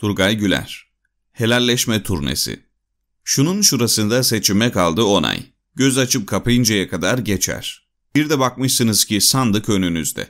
Turgay Güler Helalleşme Turnesi Şunun şurasında seçime kaldı onay. Göz açıp kapayıncaya kadar geçer. Bir de bakmışsınız ki sandık önünüzde.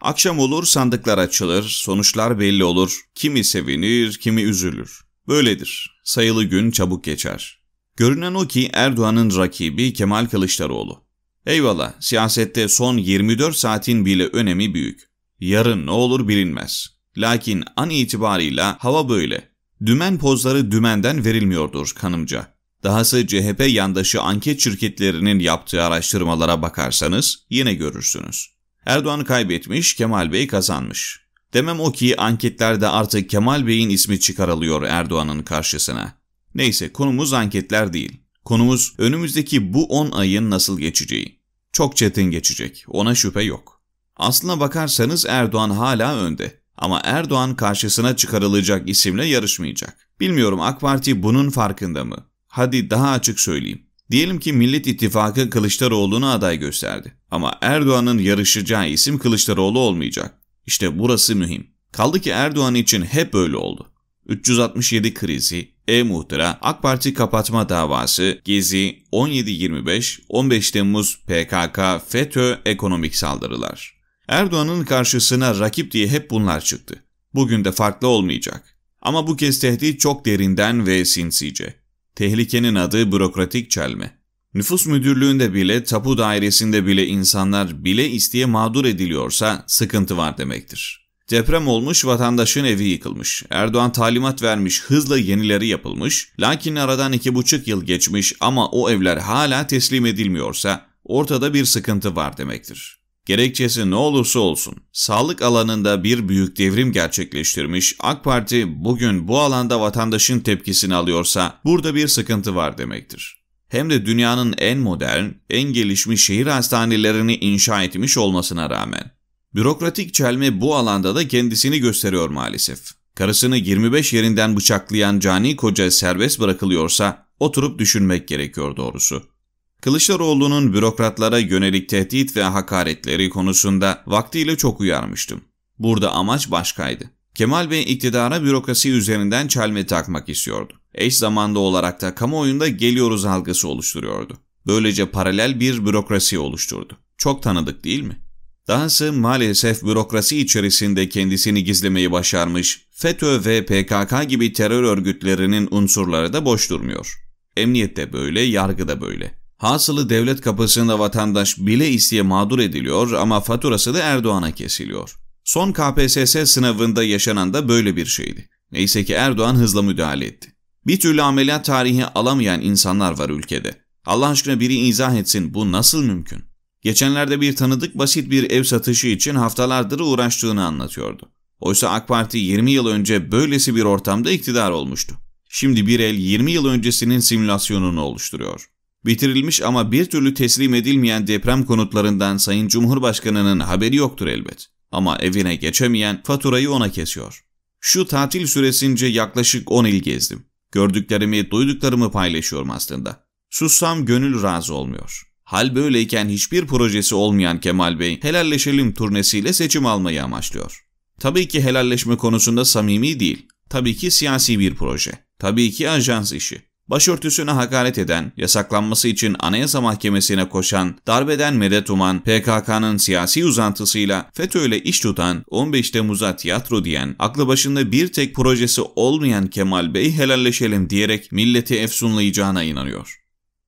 Akşam olur sandıklar açılır, sonuçlar belli olur. Kimi sevinir, kimi üzülür. Böyledir. Sayılı gün çabuk geçer. Görünen o ki Erdoğan'ın rakibi Kemal Kılıçdaroğlu. Eyvallah, siyasette son 24 saatin bile önemi büyük. Yarın ne olur bilinmez. Lakin an itibarıyla hava böyle. Dümen pozları dümenden verilmiyordur kanımca. Dahası CHP yandaşı anket şirketlerinin yaptığı araştırmalara bakarsanız yine görürsünüz. Erdoğan kaybetmiş, Kemal Bey kazanmış. Demem o ki anketlerde artık Kemal Bey'in ismi çıkarılıyor Erdoğan'ın karşısına. Neyse konumuz anketler değil. Konumuz önümüzdeki bu 10 ayın nasıl geçeceği. Çok çetin geçecek, ona şüphe yok. Aslına bakarsanız Erdoğan hala önde. Ama Erdoğan karşısına çıkarılacak isimle yarışmayacak. Bilmiyorum AK Parti bunun farkında mı? Hadi daha açık söyleyeyim. Diyelim ki Millet İttifakı Kılıçdaroğlu'nu aday gösterdi. Ama Erdoğan'ın yarışacağı isim Kılıçdaroğlu olmayacak. İşte burası mühim. Kaldı ki Erdoğan için hep öyle oldu. 367 krizi, e-muhtıra, AK Parti kapatma davası, Gezi, 17-25, 15 Temmuz, PKK, FETÖ, ekonomik saldırılar. Erdoğan'ın karşısına rakip diye hep bunlar çıktı. Bugün de farklı olmayacak. Ama bu kez tehdit çok derinden ve sinsice. Tehlikenin adı bürokratik çelme. Nüfus müdürlüğünde bile, tapu dairesinde bile insanlar bile isteye mağdur ediliyorsa sıkıntı var demektir. Deprem olmuş, vatandaşın evi yıkılmış. Erdoğan talimat vermiş, hızla yenileri yapılmış. Lakin aradan iki buçuk yıl geçmiş ama o evler hala teslim edilmiyorsa ortada bir sıkıntı var demektir. Gerekçesi ne olursa olsun, sağlık alanında bir büyük devrim gerçekleştirmiş AK Parti bugün bu alanda vatandaşın tepkisini alıyorsa burada bir sıkıntı var demektir. Hem de dünyanın en modern, en gelişmiş şehir hastanelerini inşa etmiş olmasına rağmen. Bürokratik çelme bu alanda da kendisini gösteriyor maalesef. Karısını 25 yerinden bıçaklayan cani koca serbest bırakılıyorsa oturup düşünmek gerekiyor doğrusu. Kılıçdaroğlu'nun bürokratlara yönelik tehdit ve hakaretleri konusunda vaktiyle çok uyarmıştım. Burada amaç başkaydı. Kemal Bey iktidara bürokrasi üzerinden çelme takmak istiyordu. Eş zamanda olarak da kamuoyunda geliyoruz algısı oluşturuyordu. Böylece paralel bir bürokrasi oluşturdu. Çok tanıdık değil mi? Dahası maalesef bürokrasi içerisinde kendisini gizlemeyi başarmış, FETÖ ve PKK gibi terör örgütlerinin unsurları da boş durmuyor. Emniyette böyle, yargıda böyle. Hasılı devlet kapısında vatandaş bile isteye mağdur ediliyor ama faturası da Erdoğan'a kesiliyor. Son KPSS sınavında yaşanan da böyle bir şeydi. Neyse ki Erdoğan hızla müdahale etti. Bir türlü ameliyat tarihi alamayan insanlar var ülkede. Allah aşkına biri izah etsin bu nasıl mümkün? Geçenlerde bir tanıdık basit bir ev satışı için haftalardır uğraştığını anlatıyordu. Oysa AK Parti 20 yıl önce böylesi bir ortamda iktidar olmuştu. Şimdi bir el 20 yıl öncesinin simülasyonunu oluşturuyor. Bitirilmiş ama bir türlü teslim edilmeyen deprem konutlarından Sayın Cumhurbaşkanı'nın haberi yoktur elbet. Ama evine geçemeyen faturayı ona kesiyor. Şu tatil süresince yaklaşık 10 il gezdim. Gördüklerimi, duyduklarımı paylaşıyorum aslında. Sussam gönül razı olmuyor. Hal böyleyken hiçbir projesi olmayan Kemal Bey, helalleşelim turnesiyle seçim almayı amaçlıyor. Tabii ki helalleşme konusunda samimi değil. Tabii ki siyasi bir proje. Tabii ki ajans işi. Başörtüsüne hakaret eden, yasaklanması için Anayasa Mahkemesi'ne koşan, darbeden medet uman, PKK'nın siyasi uzantısıyla FETÖ'yle iş tutan, 15 Temmuz'a tiyatro diyen, aklı başında bir tek projesi olmayan Kemal Bey helalleşelim diyerek milleti efsunlayacağına inanıyor.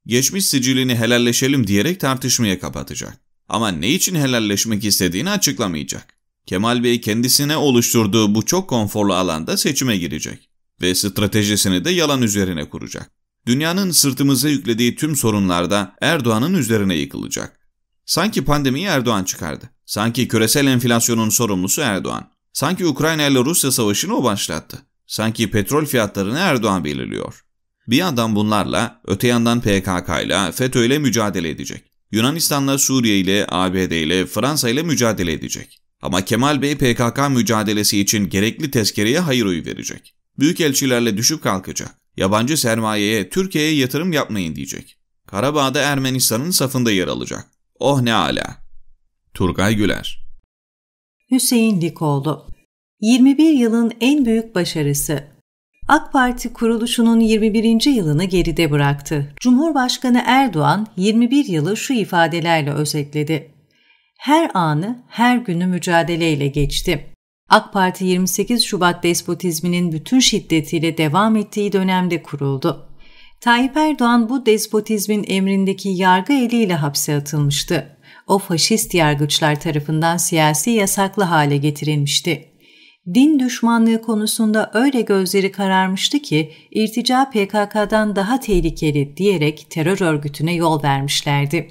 Geçmiş sicilini helalleşelim diyerek tartışmaya kapatacak. Ama ne için helalleşmek istediğini açıklamayacak. Kemal Bey kendisine oluşturduğu bu çok konforlu alanda seçime girecek ve stratejisini de yalan üzerine kuracak. Dünyanın sırtımıza yüklediği tüm sorunlarda Erdoğan'ın üzerine yıkılacak. Sanki pandemiyi Erdoğan çıkardı. Sanki küresel enflasyonun sorumlusu Erdoğan. Sanki Ukrayna ile Rusya savaşını o başlattı. Sanki petrol fiyatlarını Erdoğan belirliyor. Bir yandan bunlarla, öte yandan PKK ile, FETÖ ile mücadele edecek. Yunanistan'la, Suriye ile, ABD ile, Fransa ile mücadele edecek. Ama Kemal Bey PKK mücadelesi için gerekli tezkereye hayır oyu verecek. Büyükelçilerle düşüp kalkacak. Yabancı sermayeye Türkiye'ye yatırım yapmayın diyecek. Karabağ'da Ermenistan'ın safında yer alacak. Oh ne ala. Turgay Güler Hüseyin Likoğlu 21 yılın en büyük başarısı AK Parti kuruluşunun 21. yılını geride bıraktı. Cumhurbaşkanı Erdoğan 21 yılı şu ifadelerle özetledi. Her anı, her günü mücadeleyle geçtim. AK Parti 28 Şubat despotizminin bütün şiddetiyle devam ettiği dönemde kuruldu. Tayyip Erdoğan bu despotizmin emrindeki yargı eliyle hapse atılmıştı. O faşist yargıçlar tarafından siyasi yasaklı hale getirilmişti. Din düşmanlığı konusunda öyle gözleri kararmıştı ki irtica PKK'dan daha tehlikeli diyerek terör örgütüne yol vermişlerdi.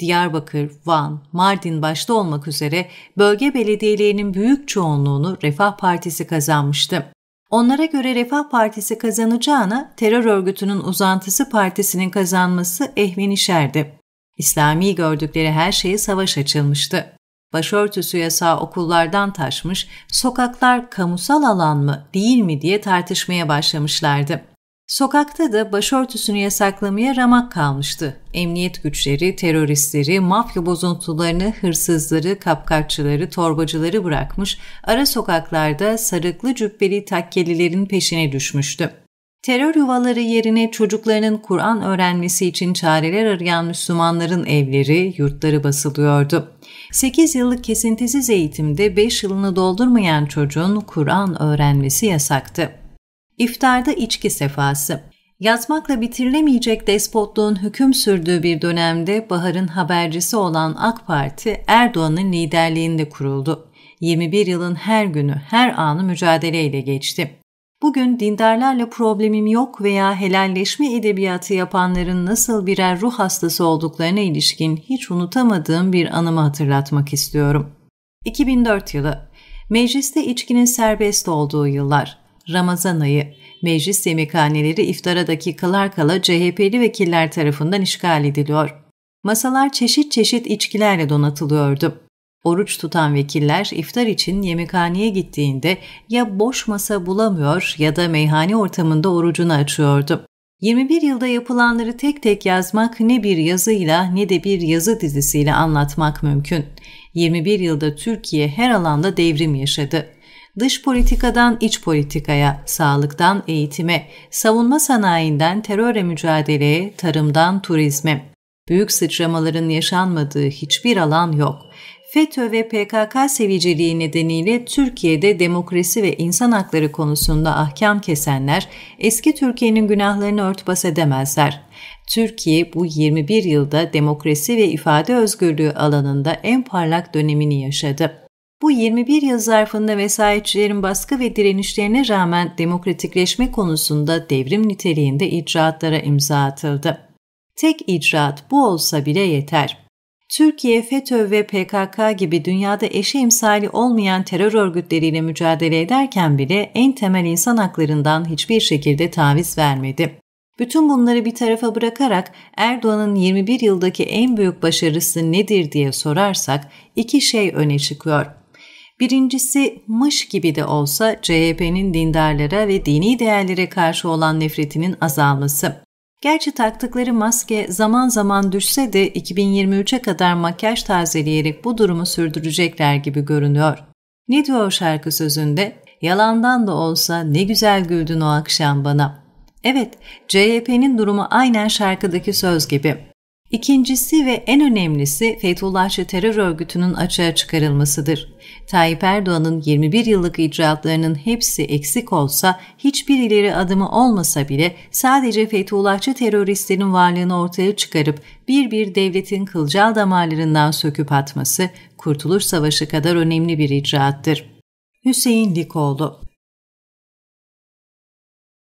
Diyarbakır, Van, Mardin başta olmak üzere bölge belediyelerinin büyük çoğunluğunu Refah Partisi kazanmıştı. Onlara göre Refah Partisi kazanacağına terör örgütünün uzantısı partisinin kazanması ehvenişerdi. İslami gördükleri her şeye savaş açılmıştı. Başörtüsü yasağı okullardan taşmış, sokaklar kamusal alan mı değil mi diye tartışmaya başlamışlardı. Sokakta da başörtüsünü yasaklamaya ramak kalmıştı. Emniyet güçleri, teröristleri, mafya bozuntularını, hırsızları, kapkaççıları, torbacıları bırakmış, ara sokaklarda sarıklı cübbeli takkelilerin peşine düşmüştü. Terör yuvaları yerine çocuklarının Kur'an öğrenmesi için çareler arayan Müslümanların evleri, yurtları basılıyordu. 8 yıllık kesintisiz eğitimde 5 yılını doldurmayan çocuğun Kur'an öğrenmesi yasaktı. İftarda içki sefası. Yazmakla bitirilemeyecek despotluğun hüküm sürdüğü bir dönemde Bahar'ın habercisi olan AK Parti Erdoğan'ın liderliğinde kuruldu. 21 yılın her günü, her anı mücadeleyle geçti. Bugün dindarlarla problemim yok veya helalleşme edebiyatı yapanların nasıl birer ruh hastası olduklarına ilişkin hiç unutamadığım bir anımı hatırlatmak istiyorum. 2004 yılı. Mecliste içkinin serbest olduğu yıllar. Ramazan ayı meclis yemekhaneleri iftara dakikalar kala CHP'li vekiller tarafından işgal ediliyor. Masalar çeşit çeşit içkilerle donatılıyordu. Oruç tutan vekiller iftar için yemekhaneye gittiğinde ya boş masa bulamıyor ya da meyhane ortamında orucunu açıyordu. 21 yılda yapılanları tek tek yazmak ne bir yazıyla ne de bir yazı dizisiyle anlatmak mümkün. 21 yılda Türkiye her alanda devrim yaşadı dış politikadan iç politikaya, sağlıktan eğitime, savunma sanayinden terörle mücadeleye, tarımdan turizme. Büyük sıçramaların yaşanmadığı hiçbir alan yok. FETÖ ve PKK seviciliği nedeniyle Türkiye'de demokrasi ve insan hakları konusunda ahkam kesenler eski Türkiye'nin günahlarını örtbas edemezler. Türkiye bu 21 yılda demokrasi ve ifade özgürlüğü alanında en parlak dönemini yaşadı bu 21 yıl zarfında vesayetçilerin baskı ve direnişlerine rağmen demokratikleşme konusunda devrim niteliğinde icraatlara imza atıldı. Tek icraat bu olsa bile yeter. Türkiye, FETÖ ve PKK gibi dünyada eşi imsali olmayan terör örgütleriyle mücadele ederken bile en temel insan haklarından hiçbir şekilde taviz vermedi. Bütün bunları bir tarafa bırakarak Erdoğan'ın 21 yıldaki en büyük başarısı nedir diye sorarsak iki şey öne çıkıyor. Birincisi mış gibi de olsa CHP'nin dindarlara ve dini değerlere karşı olan nefretinin azalması. Gerçi taktıkları maske zaman zaman düşse de 2023'e kadar makyaj tazeleyerek bu durumu sürdürecekler gibi görünüyor. Ne diyor şarkı sözünde? Yalandan da olsa ne güzel güldün o akşam bana. Evet, CHP'nin durumu aynen şarkıdaki söz gibi. İkincisi ve en önemlisi Fethullahçı terör örgütünün açığa çıkarılmasıdır. Tayyip Erdoğan'ın 21 yıllık icraatlarının hepsi eksik olsa, hiçbir ileri adımı olmasa bile sadece Fethullahçı teröristlerin varlığını ortaya çıkarıp bir bir devletin kılcal damarlarından söküp atması Kurtuluş Savaşı kadar önemli bir icraattır. Hüseyin Likoğlu